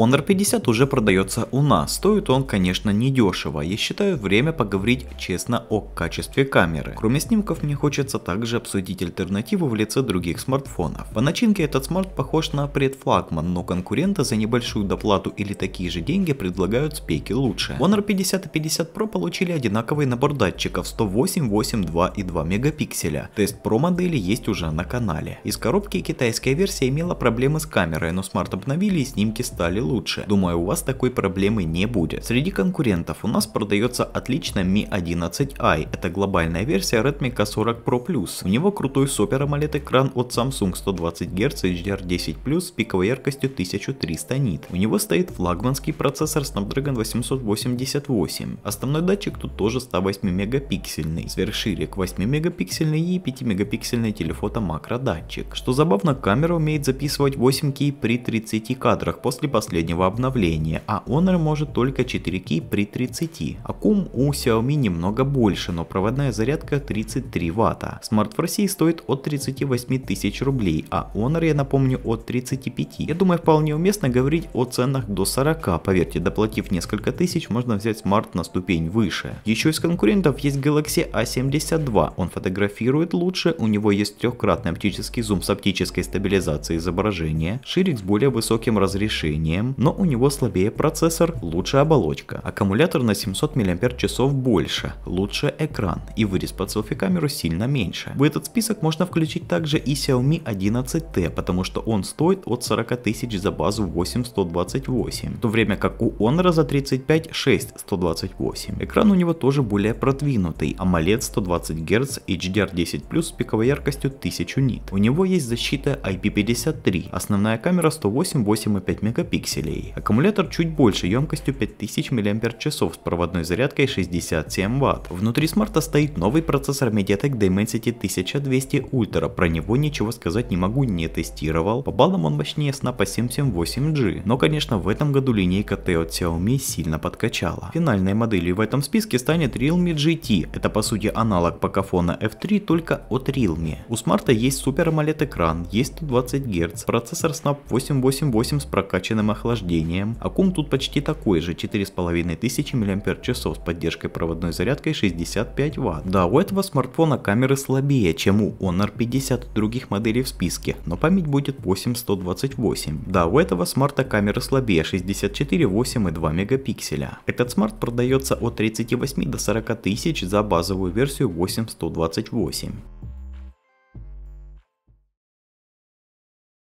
Honor 50 уже продается у нас, стоит он конечно недешево, я считаю время поговорить честно о качестве камеры. Кроме снимков мне хочется также обсудить альтернативу в лице других смартфонов. По начинке этот смарт похож на предфлагман, но конкуренты за небольшую доплату или такие же деньги предлагают спеки лучше. Honor 50 и 50 Pro получили одинаковый набор датчиков 108, 8, 2 и 2 мегапикселя. Тест Pro модели есть уже на канале. Из коробки китайская версия имела проблемы с камерой, но смарт обновили и снимки стали лучше. Думаю, у вас такой проблемы не будет. Среди конкурентов у нас продается отлично Mi 11i. Это глобальная версия Redmi k 40 Pro У него крутой супер AMOLED экран от Samsung 120 Гц HDR10 с пиковой яркостью 1300 нит. У него стоит флагманский процессор Snapdragon 888. Основной датчик тут тоже 108 мегапиксельный, сверхширик 8 мегапиксельный и 5 мегапиксельный телефото телефото-макро-датчик. Что забавно, камера умеет записывать 8К при 30 кадрах после последнего последнего обновления, а Honor может только 4К при 30. Аккум у Xiaomi немного больше, но проводная зарядка 33 Вт. Смарт в России стоит от 38 тысяч рублей, а Honor, я напомню, от 35. Я думаю, вполне уместно говорить о ценах до 40. Поверьте, доплатив несколько тысяч, можно взять смарт на ступень выше. Еще из конкурентов есть Galaxy A72. Он фотографирует лучше, у него есть трехкратный оптический зум с оптической стабилизацией изображения, ширик с более высоким разрешением, мощением, но у него слабее процессор, лучше оболочка, аккумулятор на 700 мАч больше, лучше экран и вырез под селфи-камеру сильно меньше. В этот список можно включить также и Xiaomi 11T, потому что он стоит от 40 тысяч за базу 8128, в то время как у Honor за 35 6128. Экран у него тоже более продвинутый, AMOLED 120 Гц HDR10+, с пиковой яркостью 1000 нит. У него есть защита IP53, основная камера 108 8,5 мегапикселей пикселей. Аккумулятор чуть больше емкостью 5000 мАч с проводной зарядкой 67 Вт. Внутри смарта стоит новый процессор Mediatek Dimensity 1200 Ultra, про него ничего сказать не могу, не тестировал. По баллам он мощнее Snap 778G, но конечно в этом году линейка T от Xiaomi сильно подкачала. Финальной моделью в этом списке станет Realme GT, это по сути аналог Pocophone F3 только от Realme. У смарта есть супер AMOLED экран, есть 120 Гц, процессор Snap 888 с прокачанным охлаждением. Аккум тут почти такой же, 4500 мАч с поддержкой проводной зарядкой 65 Вт. Да, у этого смартфона камеры слабее, чем у Honor 50 и других моделей в списке, но память будет 8128. Да, у этого смарта камеры слабее 64, 8 и 2 мегапикселя. Этот смарт продается от 38 до 40 тысяч за базовую версию 8128.